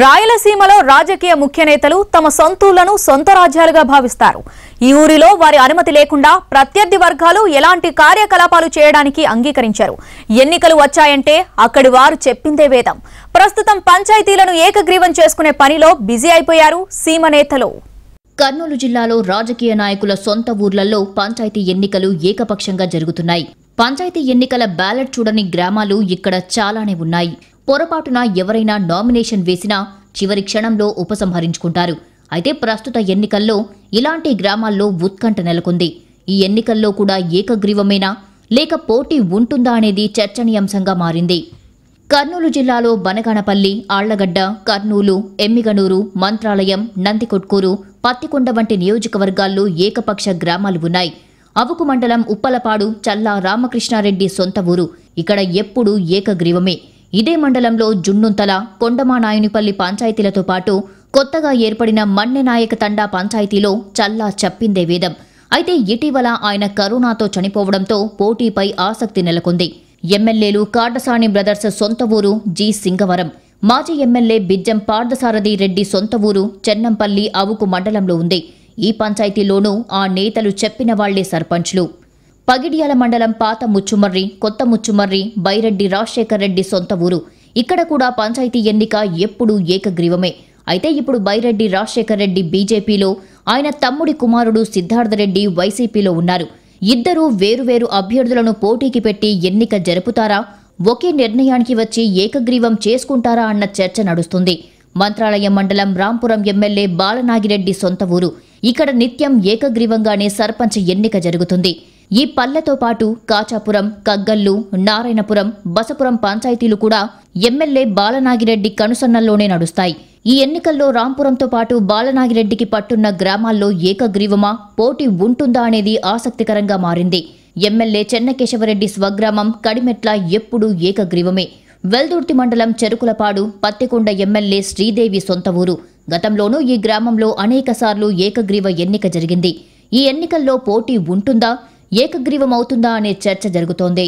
రాయలసీమలో రాజకీయ ముఖ్య నేతలు తమ సొంతూళ్లను సొంత రాజ్యాలుగా భావిస్తారు ఈ ఊరిలో వారి అనుమతి లేకుండా ప్రత్యర్థి వర్గాలు ఎలాంటి కార్యకలాపాలు చేయడానికి అంగీకరించారు ఎన్నికలు వచ్చాయంటే అక్కడి వారు చెప్పిందే వేదం ప్రస్తుతం పంచాయతీలను ఏకగ్రీవం చేసుకునే పనిలో బిజీ అయిపోయారు సీమ నేతలు కర్నూలు జిల్లాలో రాజకీయ నాయకుల సొంత ఊర్లలో పంచాయతీ ఎన్నికలు ఏకపక్షంగా జరుగుతున్నాయి పంచాయతీ ఎన్నికల బ్యాలెట్ చూడని గ్రామాలు ఇక్కడ చాలానే ఉన్నాయి పొరపాటున ఎవరైనా నామినేషన్ వేసినా చివరి క్షణంలో ఉపసంహరించుకుంటారు అయితే ప్రస్తుత ఎన్నికల్లో ఇలాంటి గ్రామాల్లో ఉత్కంఠ నెలకొంది ఈ ఎన్నికల్లో కూడా ఏకగ్రీవమేనా లేక పోటీ ఉంటుందా అనేది చర్చనీయాంశంగా మారింది కర్నూలు జిల్లాలో బనగానపల్లి ఆళ్లగడ్డ కర్నూలు ఎమ్మిగనూరు మంత్రాలయం నందికొట్కూరు పత్తికొండ వంటి నియోజకవర్గాల్లో ఏకపక్ష గ్రామాలు ఉన్నాయి అవుకు మండలం ఉప్పలపాడు చల్లా రామకృష్ణారెడ్డి సొంత ఊరు ఇక్కడ ఎప్పుడూ ఏకగ్రీవమే ఇదే మండలంలో జున్నుంతల కొండమానాయునిపల్లి పంచాయతీలతో పాటు కొత్తగా ఏర్పడిన మన్నెనాయక తండా పంచాయతీలో చల్లా చెప్పిందే వేదం అయితే ఇటీవల ఆయన కరోనాతో చనిపోవడంతో పోటీపై ఆసక్తి నెలకొంది ఎమ్మెల్యేలు కాటసాని బ్రదర్స్ సొంత ఊరు జి సింగవరం మాజీ ఎమ్మెల్యే బిజ్జం పార్థసారథి రెడ్డి సొంత ఊరు చెన్నంపల్లి అవుకు మండలంలో ఉంది ఈ పంచాయతీలోనూ ఆ నేతలు చెప్పిన వాళ్లే సర్పంచ్లు పగిడియాల మండలం పాత ముచ్చుమర్రి కొత్త ముచ్చుమర్రి బైరెడ్డి రాజశేఖర్ రెడ్డి సొంత ఊరు ఇక్కడ కూడా పంచాయతీ ఎన్నిక ఎప్పుడూ ఏకగ్రీవమే అయితే ఇప్పుడు బైరెడ్డి రాజశేఖర్ రెడ్డి బీజేపీలో ఆయన తమ్ముడి కుమారుడు సిద్ధార్థరెడ్డి వైసీపీలో ఉన్నారు ఇద్దరూ వేరువేరు అభ్యర్థులను పోటీకి పెట్టి ఎన్నిక జరుపుతారా ఒకే నిర్ణయానికి వచ్చి ఏకగ్రీవం చేసుకుంటారా అన్న చర్చ నడుస్తుంది మంత్రాలయం మండలం రాంపురం ఎమ్మెల్యే బాలనాగిరెడ్డి సొంత ఊరు ఇక్కడ నిత్యం ఏకగ్రీవంగానే సర్పంచ్ ఎన్నిక జరుగుతుంది ఈ పల్లెతో పాటు కాచాపురం కగ్గల్లు నారాయణపురం బసపురం పంచాయతీలు కూడా ఎమ్మెల్యే బాలనాగిరెడ్డి కనుసన్నల్లోనే నడుస్తాయి ఈ ఎన్నికల్లో రాంపురంతో పాటు బాలనాగిరెడ్డికి పట్టున్న గ్రామాల్లో ఏకగ్రీవమా పోటీ ఉంటుందా అనేది ఆసక్తికరంగా మారింది ఎమ్మెల్యే చెన్నకేశవరెడ్డి స్వగ్రామం కడిమెట్ల ఎప్పుడూ ఏకగ్రీవమే వెల్దుర్తి మండలం చెరుకులపాడు పత్తికొండ ఎమ్మెల్యే శ్రీదేవి సొంత ఊరు గతంలోనూ ఈ గ్రామంలో అనేకసార్లు ఏకగ్రీవ ఎన్నిక జరిగింది ఈ ఎన్నికల్లో పోటీ ఉంటుందా ఏకగ్రీవమవుతుందా అనే చర్చ జరుగుతోంది